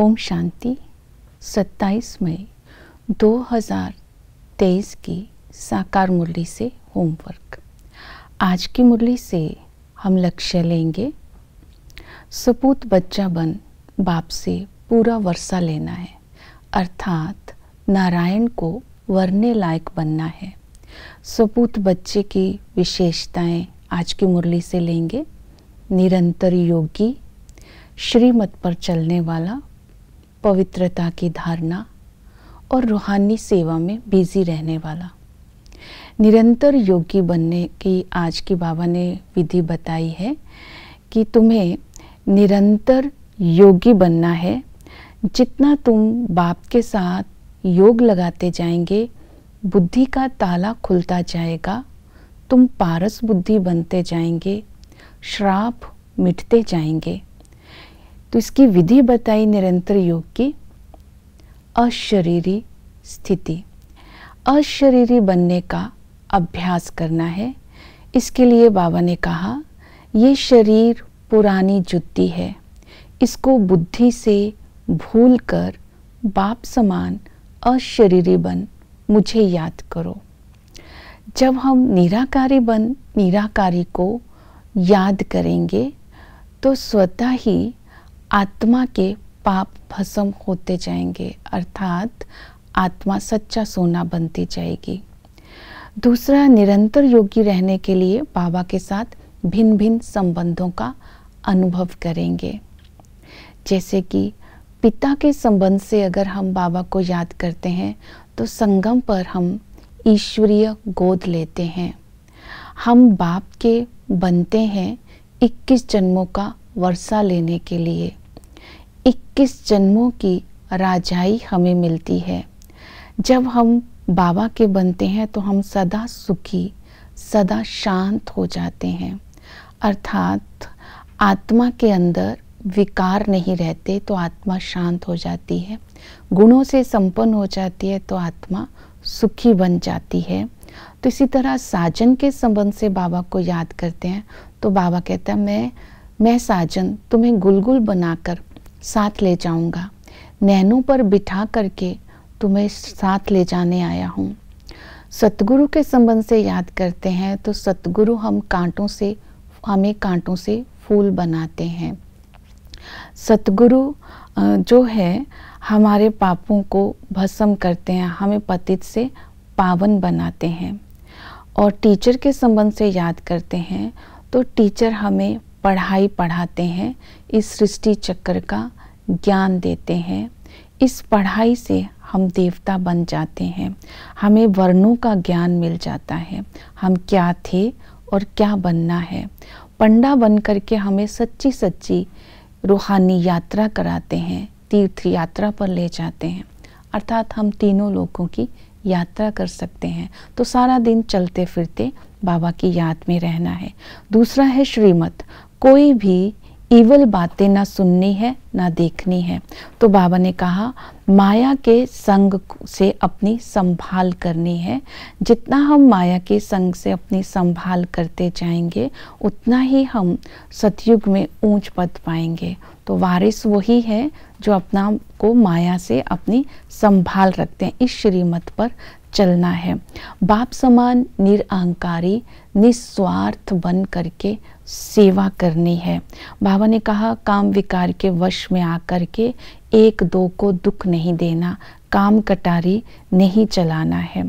ओम शांति 27 मई 2023 की साकार मुरली से होमवर्क आज की मुरली से हम लक्ष्य लेंगे सपूत बच्चा बन बाप से पूरा वर्षा लेना है अर्थात नारायण को वरने लायक बनना है सपूत बच्चे की विशेषताएं आज की मुरली से लेंगे निरंतर योगी श्रीमत पर चलने वाला पवित्रता की धारणा और रूहानी सेवा में बिजी रहने वाला निरंतर योगी बनने की आज की बाबा ने विधि बताई है कि तुम्हें निरंतर योगी बनना है जितना तुम बाप के साथ योग लगाते जाएंगे बुद्धि का ताला खुलता जाएगा तुम पारस बुद्धि बनते जाएंगे श्राप मिटते जाएंगे तो इसकी विधि बताई निरंतर योग की अशरीरी स्थिति अशरीरी बनने का अभ्यास करना है इसके लिए बाबा ने कहा ये शरीर पुरानी जुत्ती है इसको बुद्धि से भूल कर बाप समान अशरीरी बन मुझे याद करो जब हम निराकारी बन निराकारी को याद करेंगे तो स्वतः ही आत्मा के पाप भस्म होते जाएंगे अर्थात आत्मा सच्चा सोना बनती जाएगी दूसरा निरंतर योगी रहने के लिए बाबा के साथ भिन्न भिन्न संबंधों का अनुभव करेंगे जैसे कि पिता के संबंध से अगर हम बाबा को याद करते हैं तो संगम पर हम ईश्वरीय गोद लेते हैं हम बाप के बनते हैं 21 जन्मों का वर्षा लेने के लिए 21 जन्मों की राजाई हमें मिलती है जब हम बाबा के बनते हैं तो हम सदा सुखी सदा शांत हो जाते हैं अर्थात आत्मा के अंदर विकार नहीं रहते तो आत्मा शांत हो जाती है गुणों से संपन्न हो जाती है तो आत्मा सुखी बन जाती है तो इसी तरह साजन के संबंध से बाबा को याद करते हैं तो बाबा कहता है मैं मैं साजन तुम्हें गुलगुल बनाकर साथ ले जाऊंगा नैनों पर बिठा करके तुम्हें साथ ले जाने आया हूँ सतगुरु के संबंध से याद करते हैं तो सतगुरु हम कांटों से हमें कांटों से फूल बनाते हैं सतगुरु जो है हमारे पापों को भस्म करते हैं हमें पतित से पावन बनाते हैं और टीचर के संबंध से याद करते हैं तो टीचर हमें पढ़ाई पढ़ाते हैं इस सृष्टि चक्र का ज्ञान देते हैं इस पढ़ाई से हम देवता बन जाते हैं हमें वर्णों का ज्ञान मिल जाता है हम क्या थे और क्या बनना है पंडा बन करके हमें सच्ची सच्ची रूहानी यात्रा कराते हैं तीर्थ यात्रा पर ले जाते हैं अर्थात हम तीनों लोगों की यात्रा कर सकते हैं तो सारा दिन चलते फिरते बाबा की याद में रहना है दूसरा है श्रीमत कोई भी ईवल बातें ना सुननी है ना देखनी है तो बाबा ने कहा माया के संग से अपनी संभाल करनी है जितना हम माया के संग से अपनी संभाल करते जाएंगे उतना ही हम सतयुग में ऊंच पद पाएंगे तो वारिस वही है जो अपना को माया से अपनी संभाल रखते हैं इस श्रीमत पर चलना है बाप समान निरअहकारी निस्वार्थ बन करके सेवा करनी है बाबा ने कहा काम विकार के वश में आकर के एक दो को दुख नहीं देना काम कटारी नहीं चलाना है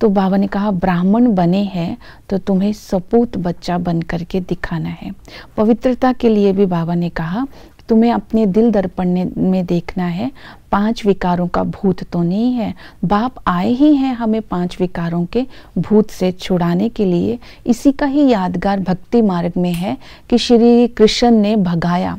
तो बाबा ने कहा ब्राह्मण बने हैं तो तुम्हें सपूत बच्चा बन करके दिखाना है पवित्रता के लिए भी बाबा ने कहा तुम्हें अपने दिल दर्पण में देखना है पांच विकारों का भूत तो नहीं है बाप आए ही हैं हमें पांच विकारों के भूत से छुड़ाने के लिए इसी का ही यादगार भक्ति मार्ग में है कि श्री कृष्ण ने भगाया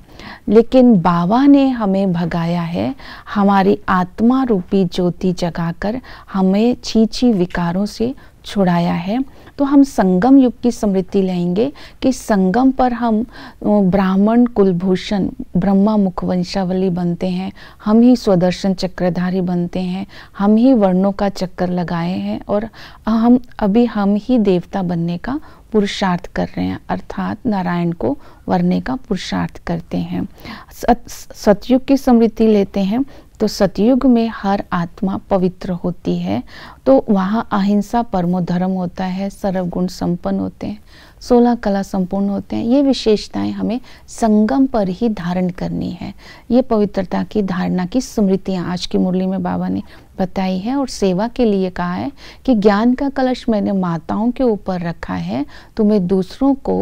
लेकिन बाबा ने हमें भगाया है हमारी आत्मा रूपी ज्योति जगाकर हमें छी छी विकारों से छुड़ाया है तो हम संगम युग की स्मृति लेंगे कि संगम पर हम ब्राह्मण कुलभूषण ब्रह्मा मुखवंशावली बनते हैं हम ही स्वदर्शन चक्रधारी बनते हैं हम ही वर्णों का चक्कर लगाए हैं और हम अभी हम ही देवता बनने का पुरुषार्थ कर रहे हैं अर्थात नारायण को वरने का पुरुषार्थ करते हैं सतयुग की स्मृति लेते हैं तो सतयुग में हर आत्मा पवित्र होती है तो वहाँ अहिंसा परमो धर्म होता है सर्वगुण संपन्न होते हैं सोलह कला संपूर्ण होते हैं ये विशेषताएं हमें संगम पर ही धारण करनी है ये पवित्रता की धारणा की स्मृतियाँ आज की मुरली में बाबा ने बताई है और सेवा के लिए कहा है कि ज्ञान का कलश मैंने माताओं के ऊपर रखा है तुम्हें दूसरों को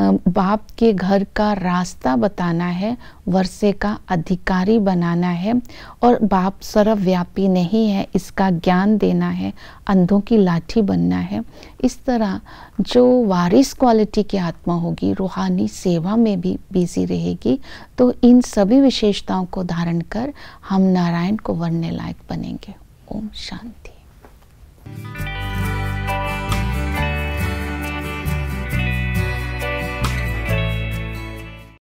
बाप के घर का रास्ता बताना है वर्षे का अधिकारी बनाना है और बाप सर्वव्यापी नहीं है इसका ज्ञान देना है अंधों की लाठी बनना है इस तरह जो वारिस क्वालिटी की आत्मा होगी रूहानी सेवा में भी बिजी रहेगी तो इन सभी विशेषताओं को धारण कर हम नारायण को वरने लायक बनेंगे करेंगे ओम शांति